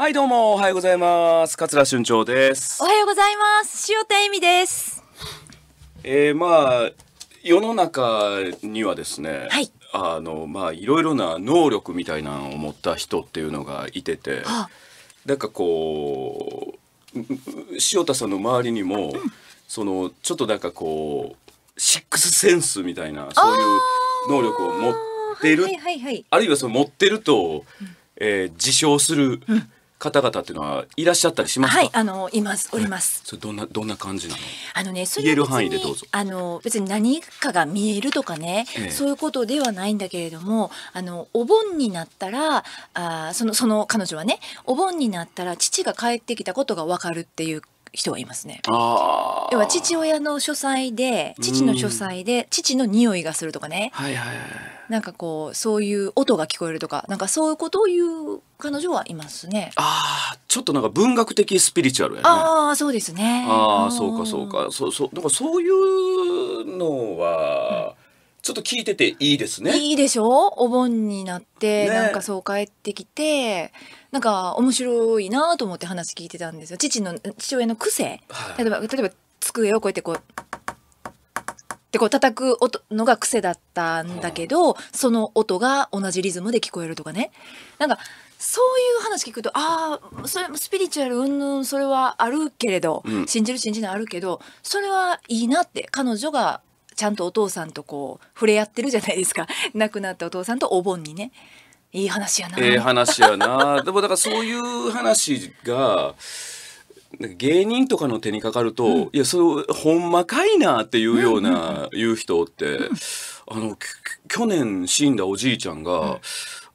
はいどうもおはようございます桂春長ですおはようございます塩田恵美ですえー、まあ世の中にはですね、はい、あのまあいろいろな能力みたいなのを持った人っていうのがいてて、なんかこう塩田さんの周りにも、うん、そのちょっとなんかこうシックスセンスみたいなそういう能力を持ってるあはいはいはい、あるいはその持ってると、えー、自称する、うん方々っていうのはいらっしゃったりしますか。はい、あのいますおります。それどんなどんな感じなの？あのね、言える範囲でどうぞ。あの別に何かが見えるとかね、ええ、そういうことではないんだけれども、あのお盆になったら、あそのその彼女はね、お盆になったら父が帰ってきたことがわかるっていう。人はいますね。要は父親の書斎で父の書斎で父の匂いがするとかね、はいはいはい、なんかこうそういう音が聞こえるとかなんかそういうことを言う彼女はいますね。ああ、ちょっとなんか文学的スピリチュアルやね。ああ、そうですね。ああ、そうかそうか。そうそう、なんかそういうのは、ちょっと聞いてていいですね。いいでしょう。お盆になって、ね、なんかそう帰ってきて、なんか面白いなと思って話聞いてたんですよ。父の、父親の癖。はい、例えば、例えば机をこうやってこう、ってこう叩く音のが癖だったんだけど、はあ、その音が同じリズムで聞こえるとかねなんかそういう話聞くとああそれもスピリチュアルうんぬんそれはあるけれど、うん、信じる信じないあるけどそれはいいなって彼女がちゃんとお父さんとこう触れ合ってるじゃないですか 亡くなったお父さんとお盆にね。いい話やな。ええ話やな。でもだからそういう話が。芸人とかの手にかかると、うん、いやそれほんまかいなっていうような、言う人って、うん、あの去年死んだおじいちゃんが、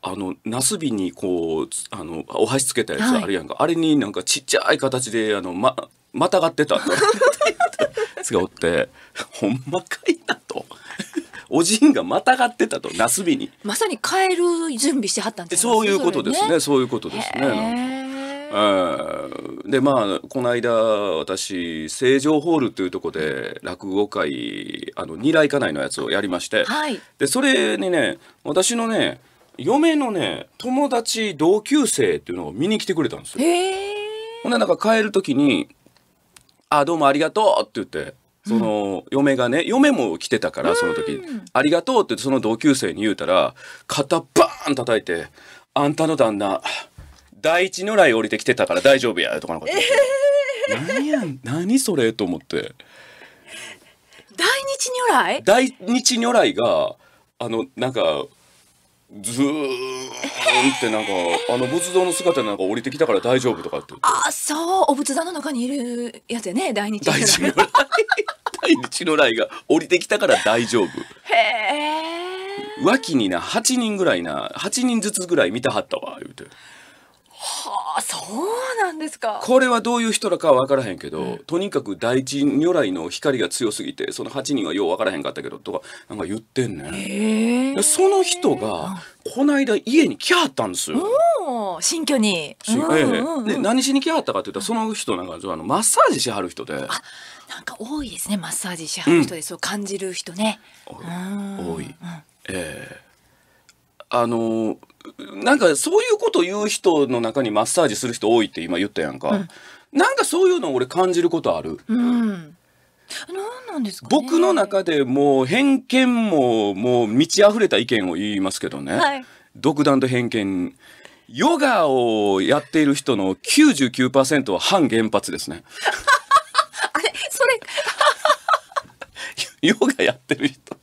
あのナスビにこうあのお箸つけたやつあるやんか、はい、あれになんかちっちゃい形であのままたがってたつがおってほんまかいなと。おじんがまたがってたとナスビにまさに帰る準備してはったんですそういうことですね、ね、そういうことですねでまあこの間私成城ホールというとこで落語会あの二来家内のやつをやりまして、はい、でそれにね私のね嫁のね友達同級生っていうのを見に来てくれたんですよほんでなんか帰る時に「あどうもありがとう」って言ってその、嫁がね嫁も来てたからその時「ありがとう」ってその同級生に言うたら肩バーン叩いて「あんたの旦那第一如来降りてきてたから大丈夫や」とかなんか言っ何や何それと思って大日如来大日如来があのなんかズーンってなんか、あの仏像の姿なんか降りてきたから大丈夫とかってあそうお仏壇の中にいるやつやね大日如大日如来 大日如来が降りてきたから大丈夫へえ脇にな8人ぐらいな8人ずつぐらい見たはったわ言うて。はあそうなんですかこれはどういう人らかは分からへんけど、うん、とにかく第一如来の光が強すぎてその8人はよう分からへんかったけどとかなんか言ってんねんその人がこの間家に来はったんですよ。新居に、新居、うんうん、で何しに来はったかっていうとその人なんかあのマッサージしはる人で。なんか多いですねマッサージしはる人で、そう感じる人ね。多い。多いうん、ええー、あのーなんかそういうこと言う人の中にマッサージする人多いって今言ったやんか、うん、なんかそういうの俺感じることある。うん何なんですか、ね、僕の中でもう偏見ももう満ち溢れた意見を言いますけどね、はい、独断と偏見ヨガをやっている人の99%は反原発ですね。あれそれ ヨガやってる人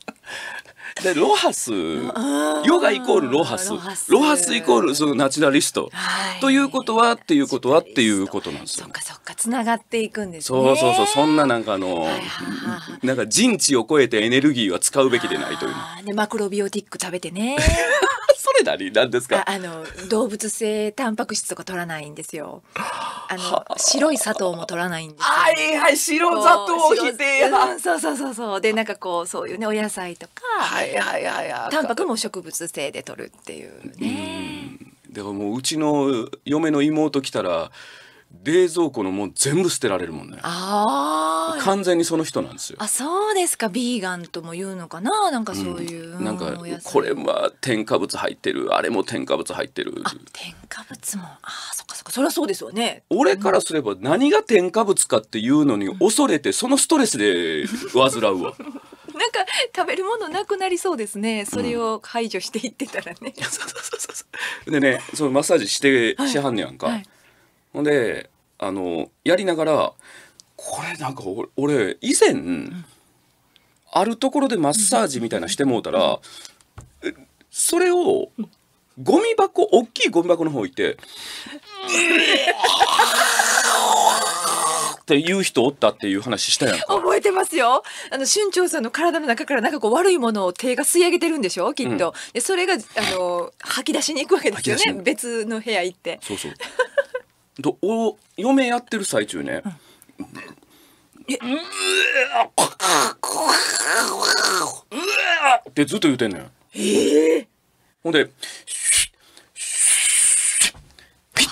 でロハスヨガイコールロハスロハスイコールそのナチュラリスト、はい、ということはっていうことはっていうことなんですよ。そっかそっかつながっていくんです、ね、そうそうそうそんななんかあの、なんか人知を超えてエネルギーは使うべきでないという。でマクロビオティック食べてねれ何なんですかあの動物性タンパク質とか取らないんですよあの白い砂糖も取らないんですはいはい白砂糖否定派そうそうそうそうでなんかこうそういうねお野菜とかはいはいはいはいタンパクも植物性で取るっていうねでももううちの嫁の妹来たら冷蔵庫のもん全部捨てられるもんねああ完全にその人なんですよあそうですかビーガンとも言うのかななんかそういう、うん、なんかこれは添加物入ってるあれも添加物入ってる添加物もあそっかそっかそれはそうですよね俺からすれば何が添加物かっていうのに恐れて、そのストレスで患うわ なんか食べるものなくなりそうですね。それを排除していってたらね。うん、でね、そのマッサージして、しはんねやんか。はいはい、ほんであのやりながらこれなんか俺以前、あるところでマッサージみたいなしてもうたら、それをゴミ箱大きいゴミ箱の方行ってっていう人おったっていう話したやん覚えてますよあの春長さんの体の中からなんかこう悪いものを手が吸い上げてるんでしょきっと、うん、でそれがあの吐き出しに行くわけですよね別の部屋行ってそうそうどお嫁やってる最中ね、うんっってずっと言うてんのよえー、ほんで、シュッ、シュッ、ピッ、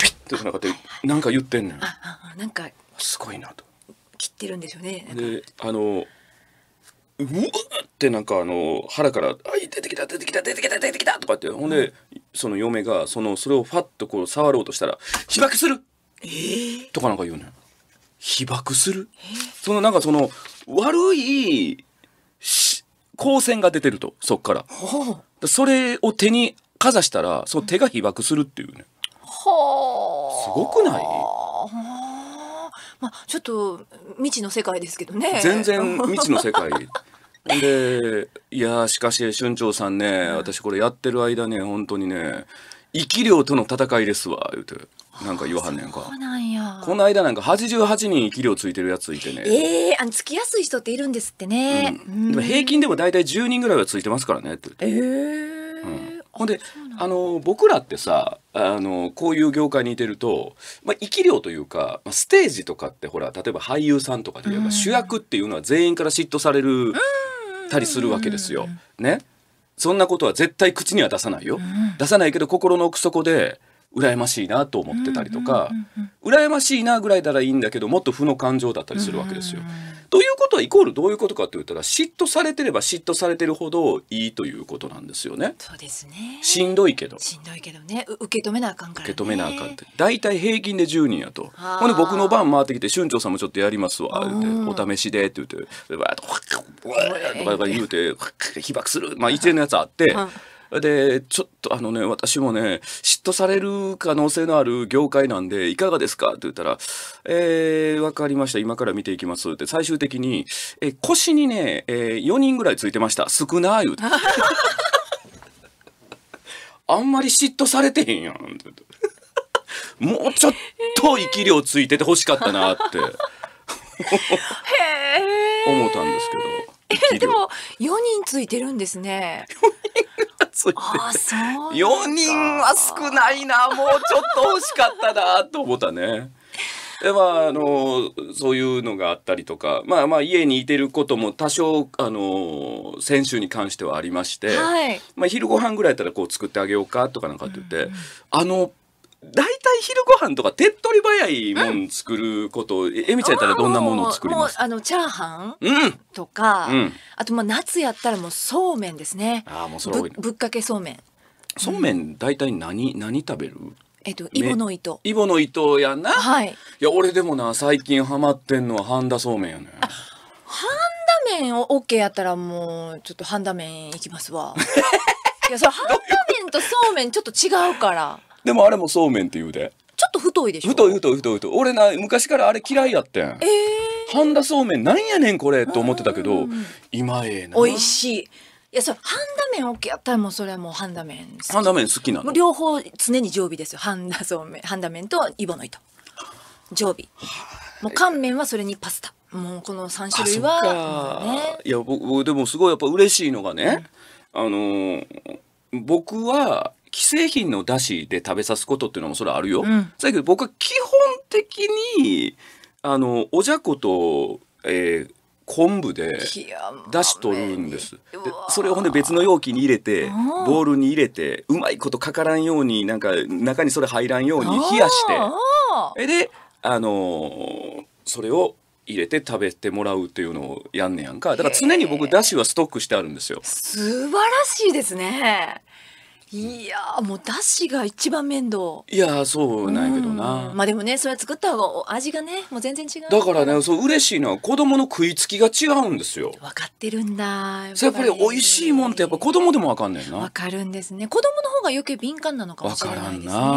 ピッってなんかって、なか言ってんのよああなんかすごいなと。切ってるんでしょうね。で、あの、うわっでなんかあの腹から「あ出てきた出てきた出てきた出てきた」とかってほんでその嫁がそのそれをファッとこう触ろうとしたら「被爆する!」えとかなんか言うねん。被爆するそのなんかその悪い光線が出てるとそっからそれを手にかざしたらその手が被爆するっていうねはすごくないまあ、ちょっと未知の世界ですけどね全然未知の世界 で いやしかし春長さんね、私これやってる間ね本当にね生き量との戦いですわ言うてなんか言わはんねんかこの間なんか88人生き量ついてるやついてねええー、あのつきやすい人っているんですってね、うん、でも平均でも大体10人ぐらいはついてますからねって言ってええーうん、ほんであの僕らってさあのこういう業界にいてると、まあ、生き量というか、まステージとかってほら例えば俳優さんとかで言えば主役っていうのは全員から嫉妬されるたりするわけですよ。ねそんなことは絶対口には出さないよ。出さないけど心の奥底で羨ましいなと思ってたりとか、羨ましいなぐらいならいいんだけどもっと負の感情だったりするわけですよ。ということはイコールどういうことかって言ったら嫉妬されてれば嫉妬されてるほどいいということなんですよね。そうですね。しんどいけど。しんどいけどね受け止めなあかんから、ね、受け止めなあかんって。大体平均で10人やと。ほんで僕の番回ってきて「春長さんもちょっとやりますわ」って、うお試しで」って言って「わーとか言うて「被爆する」まあ一連のやつあって。で、ちょっとあのね、私もね、嫉妬される可能性のある業界なんで、いかがですかって言ったら、えー、わかりました。今から見ていきますって、最終的に、え腰にね、えー、4人ぐらいついてました。少ない言うて。あんまり嫉妬されてへんやん。もうちょっと生量ついててほしかったなって思ったんですけど。えでも四人ついてるんですね。つい4人は少ないなもうちょっと欲しかったなと思ったね。でまあ、あのそういうのがあったりとか、まあ、まあ家にいてることも多少あの先週に関してはありまして、はいまあ、昼ご飯ぐらいやったらこう作ってあげようかとかなんかって言って、うん、あの大体昼ご飯とか手っ取り早いもん作ること、ええみちゃんやったらどんなものを作りますもうあのチャーハンとか、うんあとまあ夏やったらもうそうめんですね。あもうそれ多ぶいぶっかけそうめん。そうめん大体何何食べるえっとイボの糸。イボの糸やな、はい。いや俺でもな最近ハマってんのは半田そうめんやねハンダ麺をオッケーやったらもうちょっと半田ダ麺いきますわ。いやそう、半田ダ麺とそうめんちょっと違うから。でもあれもそうめんって言うでちょっと太いでしょ太い太い太い太い俺な昔からあれ嫌いやってんえー、半田そうめんなんやねんこれと思ってたけど今ええな美味しいいやそれ半田麺 OK やったらもうそれはもう半田麺半田麺好きなの両方常に常備ですよ半田そうめん半田麺とイボの糸常備もう乾麺はそれにパスタもうこの3種類は、ね、いや僕でもすごいやっぱ嬉しいのがね、うん、あのー、僕は既製品のだしで食べさすことっていうのもそれはあるよ。うん、だけど僕は基本的にあのおじゃこと、えー、昆布でだし取るんですでそれをほんで別の容器に入れてボウルに入れてうまいことかからんようになんか中にそれ入らんように冷やしてであのー、それを入れて食べてもらうっていうのをやんねやんかだから常に僕出汁はストックしてあるんですよ素晴らしいですねいやもうだしが一番面倒いやそうなんやけどな、うん、まあでもねそれ作った方が味がねもう全然違うだからねそう嬉しいのは子供の食いつきが違うんですよ分かってるんだやっぱり美味しいもんってやっぱ子供でも分かんないな分かるんですね子供の方が余計敏感なのかもしれないですね分から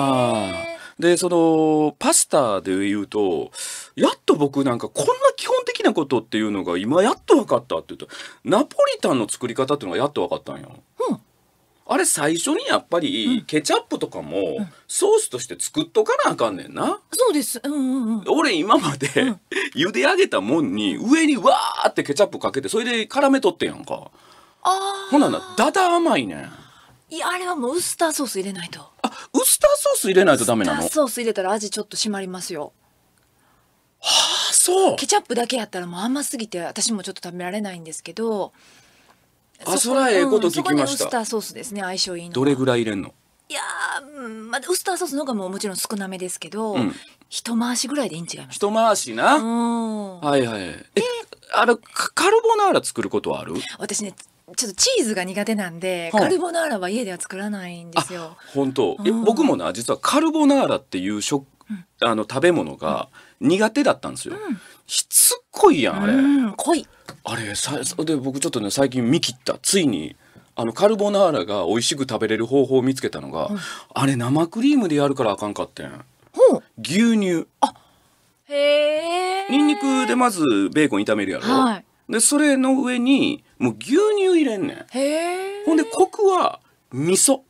んなでそのパスタで言うとやっと僕なんかこんな基本的なことっていうのが今やっと分かったって言うとナポリタンの作り方っていうのがやっと分かったんよあれ最初にやっぱりケチャップとかもソースとして作っとかなあかんねんな。そうです。うんうん俺今まで茹で上げたもんに上にわーってケチャップかけてそれで絡めとってやんか。ああ。ほならだだ甘いねん。いや、あれはもうウスターソース入れないと。あ、ウスターソース入れないとダメなのウスターソース入れたら味ちょっと締まりますよ。はあ、そう。ケチャップだけやったらもう甘すぎて私もちょっと食べられないんですけど、あそらええこと聞きました、うん、ウスターソースですね相性いいのどれぐらい入れんのいやまあ、ウスターソースの方がももちろん少なめですけど、うん、一回しぐらいでいいん違います一回しなはいはいえあれカルボナーラ作ることはある私ねちょっとチーズが苦手なんで、カルボナーラは家では作らないんですよ本当、うん、僕もな実はカルボナーラっていう食、うん、あの食べ物が、うん苦手だったんですよ。しつこいやん、あれ。濃い。あれ、さ、で、僕ちょっとね、最近見切った。ついに、あの、カルボナーラが美味しく食べれる方法を見つけたのが、うん、あれ、生クリームでやるからあかんかってん。牛乳。あ、へえ。にんにくでまずベーコン炒めるやろ。はい、で、それの上に、もう牛乳入れんねん。へえ。ほんで、コクは味噌。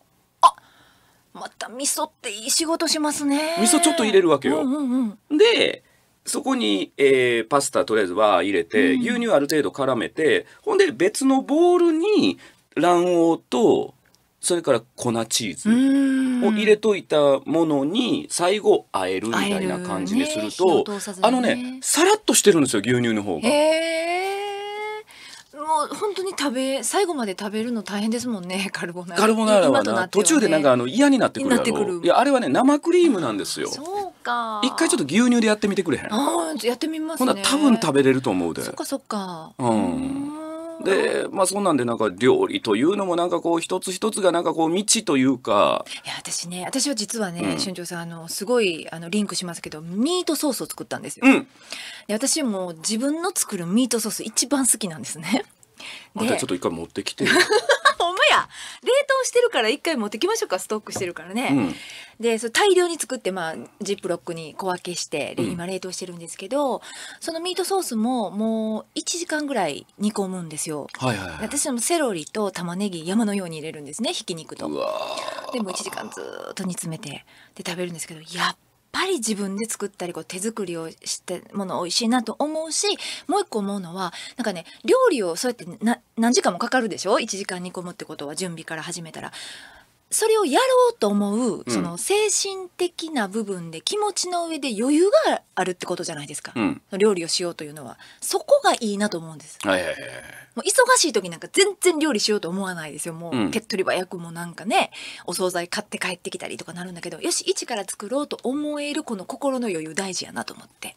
また味噌っていい仕事しますね味噌ちょっと入れるわけよ、うんうんうん、でそこに、えー、パスタとりあえずは入れて、うん、牛乳ある程度絡めてほんで別のボウルに卵黄とそれから粉チーズを入れといたものに最後あえるみたいな感じにすると、ねね、あのねさらっとしてるんですよ牛乳の方が。もう本当に食べ最後まで食べるの大変ですもんね カルボナーラカルボナーラはな、ね、途中でなんかあの嫌になってくるやろいやあれはね生クリームなんですよそうか一回ちょっと牛乳でやってみてくれへんあやってみますねほな多分食べれると思うでそっかそっかうんで、まあ、そんなんでなんか料理というのもなんかこう一つ一つがなんかこう未知というかいや私ね私は実はね、うん、春長さんあのすごいあのリンクしますけどミートソースを作ったんですよ、うん、で私も自分の作るミートソース一番好きなんですねまたちょっと一回持ってきて や冷凍してるから一回持ってきましょうかストックしてるからね、うん、でそ大量に作ってまあジップロックに小分けしてで今冷凍してるんですけど、うん、そのミートソースももう1時間ぐらい煮込むんですよ、はいはいはい、私もセロリと玉ねぎ山のように入れるんですねひき肉とでも1時間ずっと煮詰めてで食べるんですけどやっぱり自分で作ったりこう手作りをしてもの美味しいなと思うしもう一個思うのはなんかね料理をそうやって何時間もかかるでしょ1時間煮込むってことは準備から始めたら。それをやろうと思う、その精神的な部分で気持ちの上で余裕があるってことじゃないですか、うん、料理をしようというのはそこがいいなと思うんです、はいはいはい、もう忙しい時なんか全然料理しようと思わないですよもう、手っ取り早くもなんかねお惣菜買って帰ってきたりとかなるんだけどよし一から作ろうと思えるこの心の余裕大事やなと思って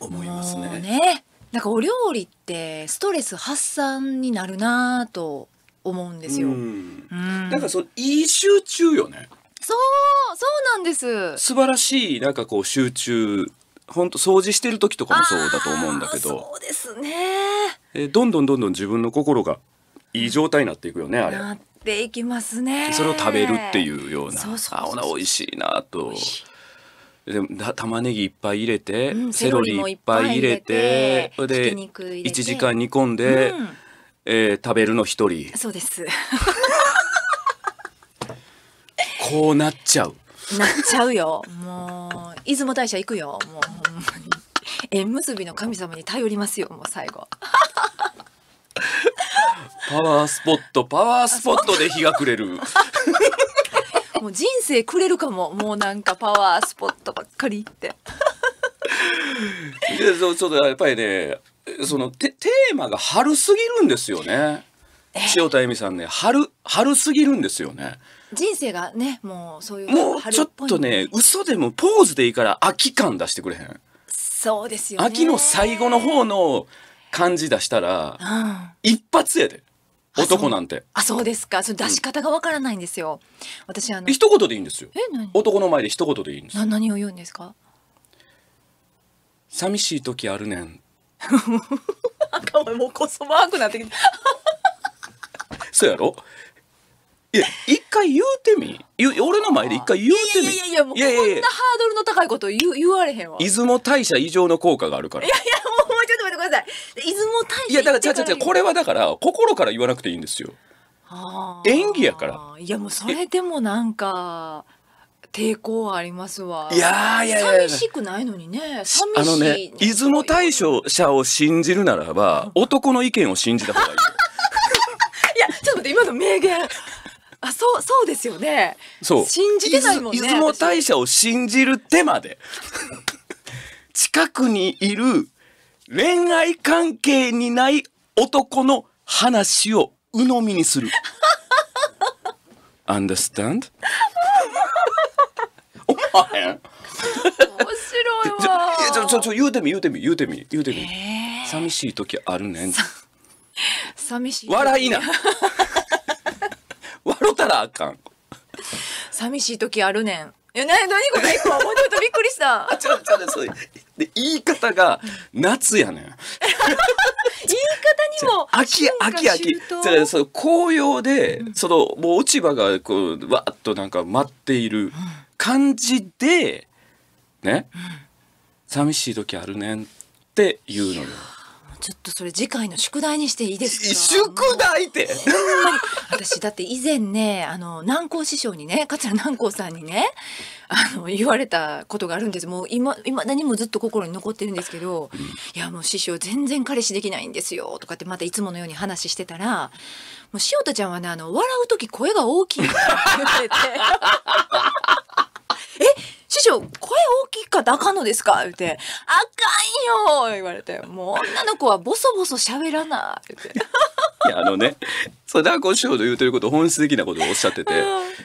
思いますねねなんかお料理ってストレス発散になるなと思うんですよ。なんかそのいい集中よね。そうそうなんです。素晴らしいなんかこう集中。本当掃除してる時とかもそうだと思うんだけど。そうですね。えどんどんどんどん自分の心がいい状態になっていくよねあれ。なっていきますね。それを食べるっていうような。そうそうそうあ美味しいなと。で玉ねぎいっぱい入れて、うん、セロリいっぱい入れてそれで1時間煮込んで、うんえー、食べるの一人そうですこうなっちゃうなっちゃうよもう出雲大社行くよもう縁結びの神様に頼りますよもう最後パワースポットパワースポットで日が暮れるもう人生くれるかももうなんかパワースポットばっかりってでそうそうっとやっぱりねそのテーマが春すぎるんですよね。塩田恵美さんね春春すぎるんですよね。人生がねもうそういうもうちょっとね嘘でもポーズでいいから秋感出してくれへん。そうですよ、ね、秋の最後の方の感じ出したら、うん、一発やで。男なんてあそうですかその出し方がわからないんですよ、うん、私あの一言でいいんですよ男の前で一言でいいんです何を言うんですか寂しい時あるねんなんかお前もうこそばーくなってきた。そうやろいや、一回言うてみ。俺の前で一回言うてみ。いやいやいや、もうこんなハードルの高いこと言言われへんわ。出雲大社以上の効果があるから。いやいや、もうちょっと待ってください。出雲大社いや、だから、ちゃちゃちゃ、これはだから、心から言わなくていいんですよ。演技やから。いや、もうそれでもなんか。抵抗ありますわ。いやいや寂しくないのにね。あのね、出雲大社者を信じるならば、男の意見を信じた方がいい。いや、ちょっと待って、今の名言。あ、そう、そうですよね。そう。信じてないもんね。出雲大社を信じる手まで。近くにいる恋愛関係にない男の話を鵜呑みにする。Understand? 思わへん面白いわ ちょちょちょ言うてみ言うてみ言うてみ言うてみ、えー、寂しい時あるねん 寂しい笑いな 笑ったらあかん寂しい時あるねんいや、なに、なにこれ、一個、本とびっくりした。あ、ちょ、ちょ、そう。で、言い方が、夏やねん。言い方にも。秋、秋、秋。だかその紅葉で、その、もう落ち葉が、こう、わっと、なんか、舞っている。うん感じでね、寂しい時あるねんっていうのよ。ちょっとそれ次回の宿題にしていいですか宿題って私だって以前ねあの南光師匠にね桂南光さんにねあの言われたことがあるんですもう今今何もずっと心に残ってるんですけど、うん、いやもう師匠全然彼氏できないんですよとかってまたいつものように話してたらもう塩田ちゃんはねあの笑う時声が大きいって言ってて師匠、声大きいかあかんのですか言うて、あかんよ言われて、もう女の子はボソボソ喋らな言って。いや、あのね、それダー師匠と言うてること、本質的なことをおっしゃってて、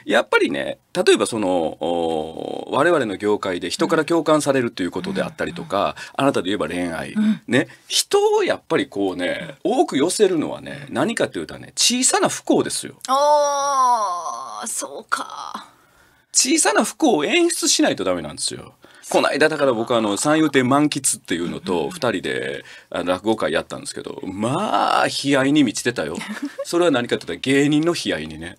やっぱりね、例えばその、我々の業界で人から共感されるということであったりとか、うん、あなたで言えば恋愛、うん、ね、人をやっぱりこうね、多く寄せるのはね、何かというとね、小さな不幸ですよ。ああ、そうか。小さな不幸を演出しないとダメなんですよ。この間だから僕あの三遊亭満喫っていうのと2人で落語会やったんですけどまあ悲哀に満ちてたよそれは何かって言ったら芸人の悲哀にね、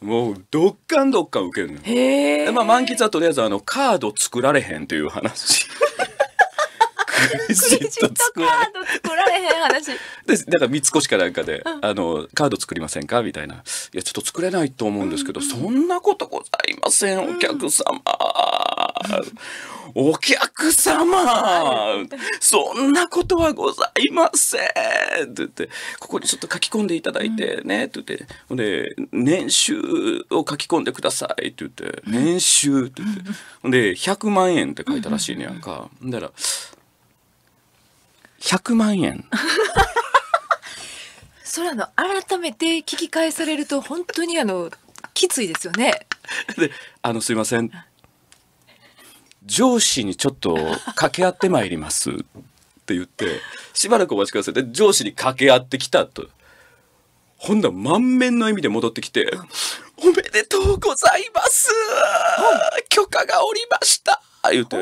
もうどっかんどっかん受けるのよ、まあ、満喫はとりあえずあのカード作られへんという話レジットカード作られへん話。で、だから三越かなんかで、あの、カード作りませんかみたいな。いや、ちょっと作れないと思うんですけど、そんなことございません、お客様。お客様そんなことはございませんって言って、ここにちょっと書き込んでいただいてね、って言って、ほんで、年収を書き込んでくださいって言って、年収って言って、ほんで、100万円って書いたらしいねやんか。ほんだから、100万円それ の改めて聞き返されると本当にあのきついですよね。であのすいません上司にちょっと掛け合ってまいりますって言ってしばらくお待ちくださいで上司に掛け合ってきたと。ほんだ満面の笑みで戻ってきて、おめでとうございます許可がおりました言うて、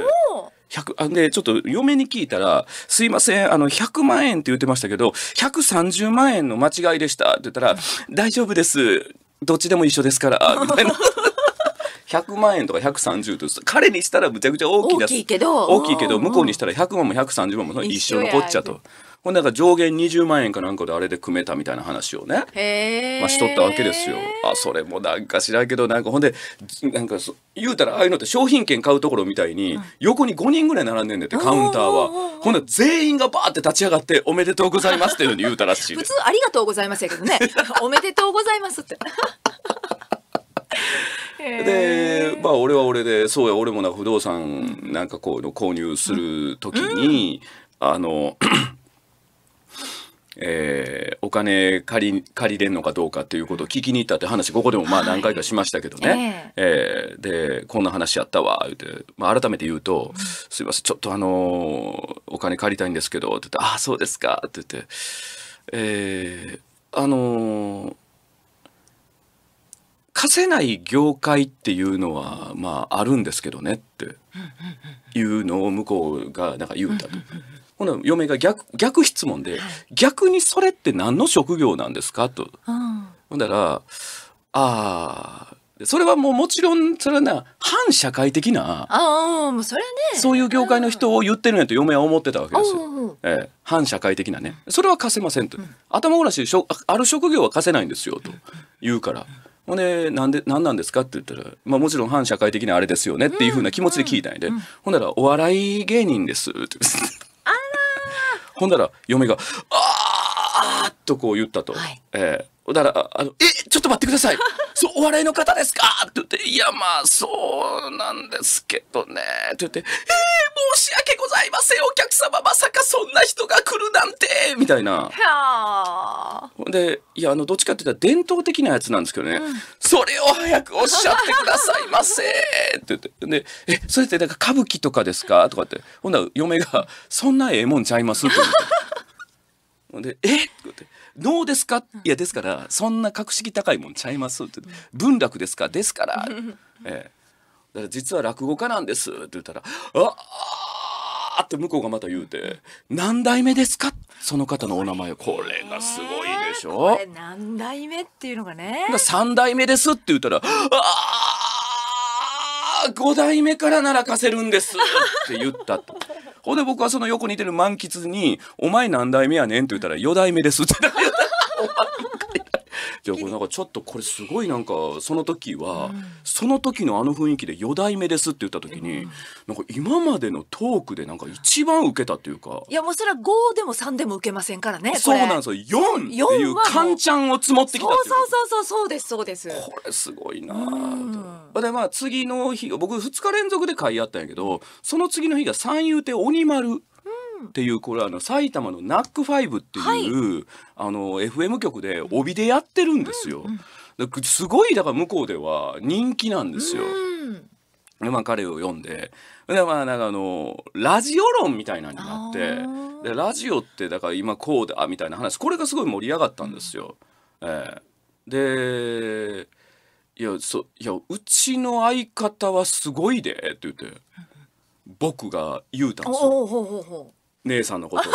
100あでちょっと嫁に聞いたら「すいませんあの100万円って言ってましたけど130万円の間違いでした」って言ったら「大丈夫ですどっちでも一緒ですから」みたいな。100万円とか130と彼にしたらむちゃくちゃ大きい大きいけど大きいけど向こうにしたら100万も130万も一緒のこっちゃと。ほんなんか上限20万円かなんかであれで組めたみたいな話をね、まあ、しとったわけですよ。あそれもなんか知らんけどなんかほんでなんか言うたらああいうのって商品券買うところみたいに横に5人ぐらい並んでんだってカウンターは。ほんで全員がバーって立ち上がって「おめでとうございます」っていうふうに言うたらしい 普通「ありがとうございます」やけどね「おめでとうございます」って。でまあ俺は俺でそうや俺もな不動産なんかこうの購入する時に、うん、あのえー、お金借り借りれるのかどうかということを聞きに行ったって話ここでもまあ何回かしましたけどね、はい、えー、でこんな話やったわ言うて、まあ、改めて言うと「うん、すいませんちょっとあのー、お金借りたいんですけど」って言って「ああそうですか」って言って「えー、あのー、貸せない業界っていうのはまああるんですけどね」っていうのを向こうがなんか言うたと。この嫁が逆逆質問で、はい、逆にそれって何の職業なんですかと。ほんだらああそれはもうもちろんそれはな反社会的なあもうそれ、ね、そういう業界の人を言ってるんやと嫁は思ってたわけですよ、ええ、反社会的なねそれは貸せませんと、うん、頭ごなしある職業は貸せないんですよと言うから。ほんで、なんで、なんなんですかって言ったら、まあもちろん反社会的なあれですよねっていうふうな気持ちで聞いたんで、うんうん、ほんなら、お笑い芸人ですって。ほんだら嫁が「ああ!」とこう言ったと。はい、えーだからあの「えちょっと待ってください そうお笑いの方ですか?」って言って「いやまあそうなんですけどね」って言って「えー、申し訳ございませんお客様まさかそんな人が来るなんてみたいな。でいやあのどっちかって言ったら伝統的なやつなんですけどね、うん、それを早くおっしゃってくださいませって言ってで「えそれってなんか歌舞伎とかですか?」とかってほんなら嫁が「そんなええもんちゃいます」って言って。えっ?」って「どうですか?」いやですからそんな格式高いもんちゃいます」って「文楽ですかですから」ええ。だから実は落語家なんです」って言ったら「ああーって向こうがまた言うて「何代目ですか?」その方のお名前これがすごいでしょ。何代目っていうのがね。3代目ですって言ったら「あ5代目からなら貸せるんです」って言ったと。ほんで僕はその横にいてる満喫に「お前何代目やねん」って言ったら「4代目です」って言った。いやこれなんかちょっとこれすごいなんかその時は、うん、その時のあの雰囲気で四代目ですって言った時に、うん、なんか今までのトークでなんか一番受けたっていうかいやもうそれは五でも三でも受けませんからねそうなんですよ四っていうカンちゃんを積もってきたそうそうそうそうそうですそうですこれすごいな、うん、でまあ次の日僕二日連続で買い合ったんやけどその次の日が三遊亭鬼丸っていうこれあの埼玉のナックファイブっていう、はい、あの FM 局で帯でやってるんですよ。すごいだから向こうでは人気なんですよ。でまあ彼を読んででまあなんかあのラジオ論みたいなのになってでラジオってだから今こうだみたいな話これがすごい盛り上がったんですよ。えー、でいやそいやうちの相方はすごいでって言って僕が言うたんですよ。姉さんのこと。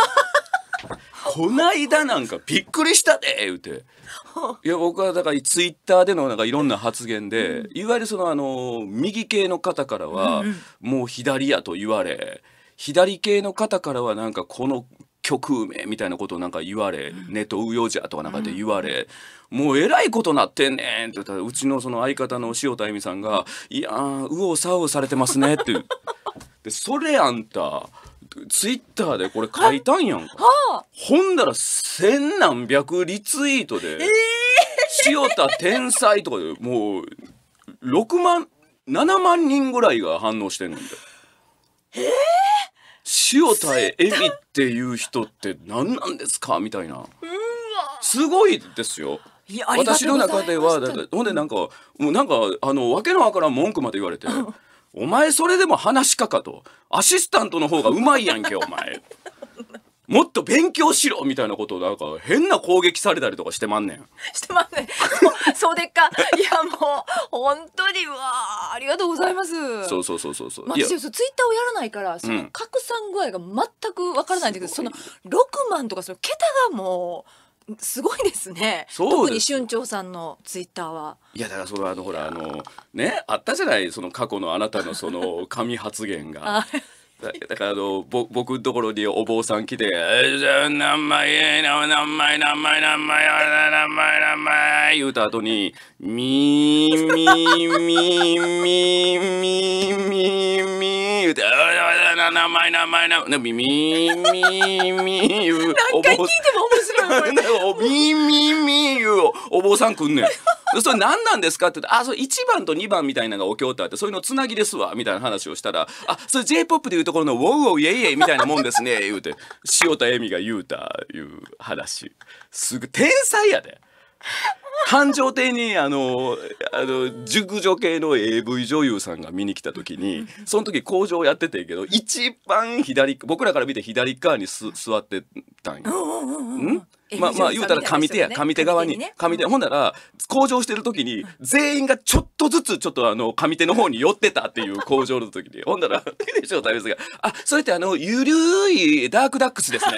こないだなんかびっくりしたで言うて。いや僕はだからツイッターでのなんかいろんな発言で、いわゆるそのあの右系の方からはもう左やと言われ左系の方からはなんかこの曲名みたいなことをなんか言われ、ネットウヨジャとかなんかで言われ、もうえらいことなってんねんって言ったらうちのその相方の塩田恵美さんが「いやー右往左往されてますね」ってでそれあんたツイッターでこれ書いたんやんか。はあ、ほんだら千何百リツイートで、えー、塩田天才とかでもう6万、7万人ぐらいが反応してんのよ。えー塩田恵美っていう人って何なんですかみたいなすごいですよ私の中ではほんでなんかもうなんかあの訳のわからん文句まで言われてお前それでも話しかかと。アシスタントの方がうまいやんけ、お前。もっと勉強しろみたいなことをなんか変な攻撃されたりとかしてまんねん。してまんねん。そうでっか。いやもう本当にわあありがとうございます。そうそうそうそうそう。まあ、私ツイッターをやらないからその拡散具合が全くわからないんだけど、うん、その六万とかその桁がもう。すごいですね特に春長さんのツイッターはいやだからそれはあのほらあのねあったじゃないその過去のあなたのその 神発言が。だだからあのぼ僕ところにお坊さん来て「何枚何枚何枚何枚何枚何枚」言うた後に「みーみーみーみーみーみー」言うて「あららら名前名前名前みみみみゆ何回聞いても面白いこれみみお坊さんくんねんそれ何なんですかって言って、あ、それ1番と2番みたいなのがお経ってあって、そういうのつなぎですわ、みたいな話をしたら、あ、それ J-POP でいうところのウォウウォウイェイイェイみたいなもんですね、言うて、塩田恵美が言うた、いう話。すぐ、天才やで。繁盛亭にあのあの熟女系の AV 女優さんが見に来た時にその時工場やっててんけど一番左僕らから見て左側にす座ってたんよ。んまあまあ言うたら上手や上手側に上手ほんなら工場してる時に全員がちょっとずつちょっとあの上手の方に寄ってたっていう工場の時にほんなら「いいでしょう」大が「あそれってあのゆるいダークダックスですね」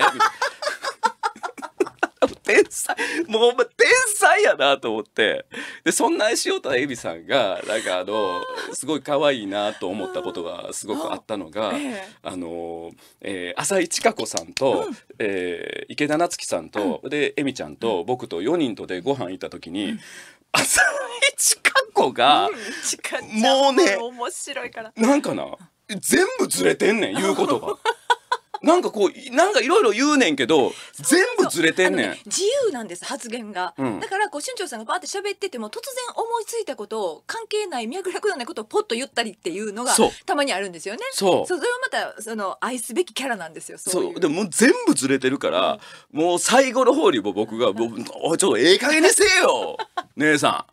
天才もう天才やなと思ってでそんな塩田恵美さんがなんかあのすごい可愛いなと思ったことがすごくあったのが、あの、えー、浅井千佳子さんと、えー、池田夏樹さんと、で恵美ちゃんと、僕と4人とでご飯行った時に、浅井千佳子が、もうね面白いからなんかな全部ずれてんねん言うことが。なんかこうなんかいろいろ言うねんけど全部ずれてんねん、ね、自由なんです発言が、うん、だからこう春長さんがバーって喋ってても突然思いついたことを関係ない脈絡のないことをポッと言ったりっていうのがたまにあるんですよねそうそれはまたその愛すべきキャラなんですよそうでも全部ずれてるから、うん、もう最後の方にも僕が「もうちょっとええ加減にせえよ姉さん」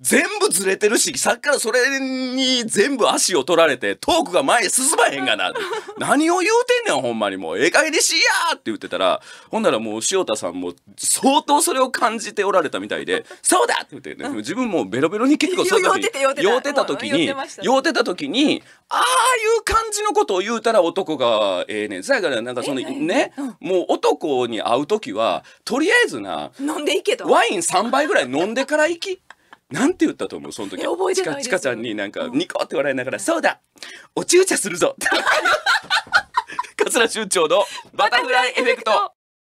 全部ずれてるし、さっきからそれに全部足を取られて、トークが前へ進まへんがな。何を言うてんねん、ほんまにもう。ええかげにしやーって言ってたら、ほんならもう塩田さんも相当それを感じておられたみたいで、そうだって言って、ね、自分もベロベロに結構そういう時に、酔うてた時に、酔うてた時に、ああいう感じのことを言うたら男がええねん。だからなんかそのね、もう男に会う時は、とりあえずな、飲んでいけと。ワイン3杯ぐらい飲んでから行き。なんて言ったと思うその時覚えてないですちかちゃんになんかニコって笑いながら「そうだおちゅうちゃするぞ」桂春長のバタフライエフェクト